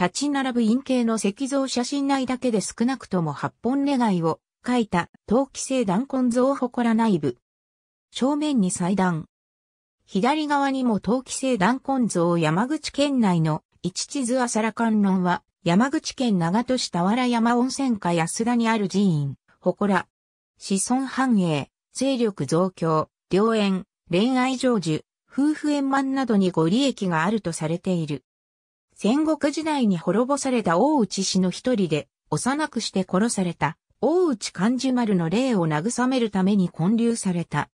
立ち並ぶ陰形の石像写真内だけで少なくとも8本願いを書いた陶器製断根像祠内部。正面に祭壇。左側にも陶器製断根像山口県内の一地図浅羅観音は山口県長門市田原山温泉家安田にある寺院、祠。子孫繁栄、勢力増強、良縁、恋愛成就、夫婦円満などにご利益があるとされている。戦国時代に滅ぼされた大内氏の一人で、幼くして殺された、大内漢字丸の霊を慰めるために建立された。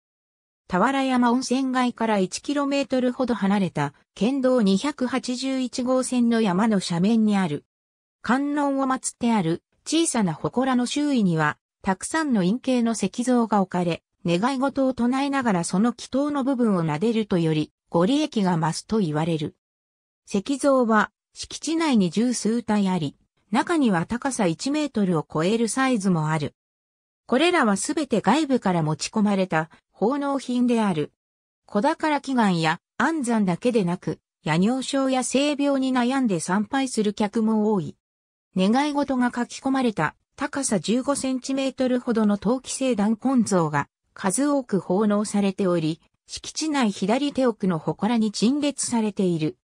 俵山温泉街から 1km ほど離れた、県道281号線の山の斜面にある。観音を祀ってある小さな祠の周囲には、たくさんの陰形の石像が置かれ、願い事を唱えながらその祈祷の部分を撫でるとより、ご利益が増すと言われる。石像は、敷地内に十数体あり、中には高さ1メートルを超えるサイズもある。これらはすべて外部から持ち込まれた奉納品である。小宝祈願や安産だけでなく、夜尿症や性病に悩んで参拝する客も多い。願い事が書き込まれた高さ15センチメートルほどの陶器製弾根像が数多く奉納されており、敷地内左手奥の祠に陳列されている。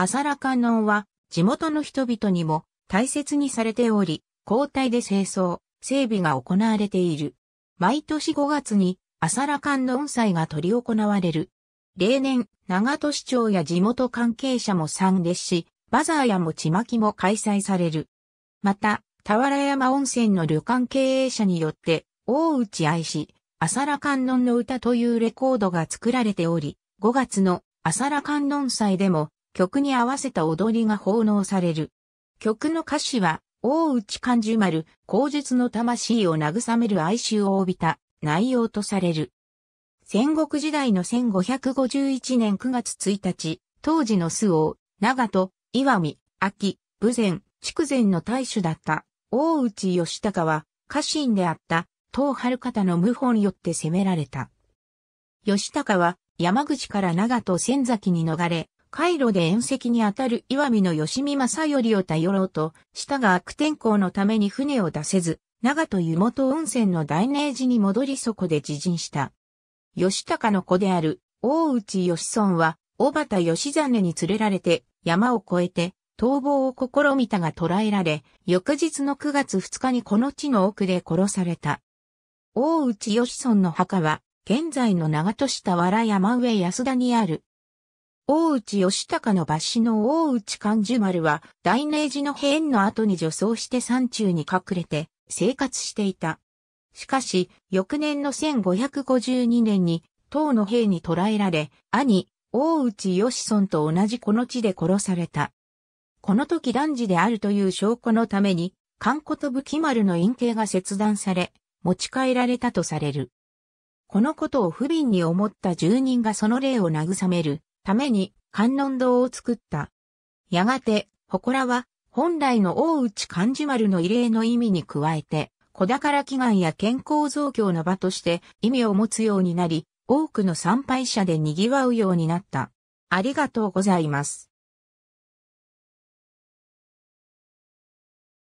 浅良観音は地元の人々にも大切にされており、交代で清掃、整備が行われている。毎年5月に浅良観音祭が取り行われる。例年、長門市長や地元関係者も参列し、バザーやち巻きも開催される。また、俵山温泉の旅館経営者によって、大内愛し、浅良観音の歌というレコードが作られており、5月の浅良観音祭でも曲に合わせた踊りが奉納される。曲の歌詞は、大内勘十丸、口述の魂を慰める哀愁を帯びた内容とされる。戦国時代の1551年9月1日、当時の巣王、長戸、岩見、秋、武前、筑前の大主だった大内義高は、家臣であった東春方の謀反によって攻められた。義高は山口から長門仙崎に逃れ、回路で縁石にあたる岩見の吉見正頼を頼ろうと、したが悪天候のために船を出せず、長と湯本温泉の大明寺に戻りそこで自陣した。吉高の子である、大内義村は、小畑義真に連れられて、山を越えて、逃亡を試みたが捕らえられ、翌日の9月2日にこの地の奥で殺された。大内義村の墓は、現在の長戸下原山上安田にある、大内義高の橋の大内漢樹丸は、大明寺の変の後に助走して山中に隠れて生活していた。しかし、翌年の1552年に、唐の兵に捕らえられ、兄、大内義村と同じこの地で殺された。この時男児であるという証拠のために、漢古と武器丸の陰形が切断され、持ち帰られたとされる。このことを不憫に思った住人がその霊を慰めるために観音堂を作った。やがて、祠は本来の大内漢字丸の異例の意味に加えて、小宝祈願や健康増強の場として意味を持つようになり、多くの参拝者で賑わうようになった。ありがとうございます。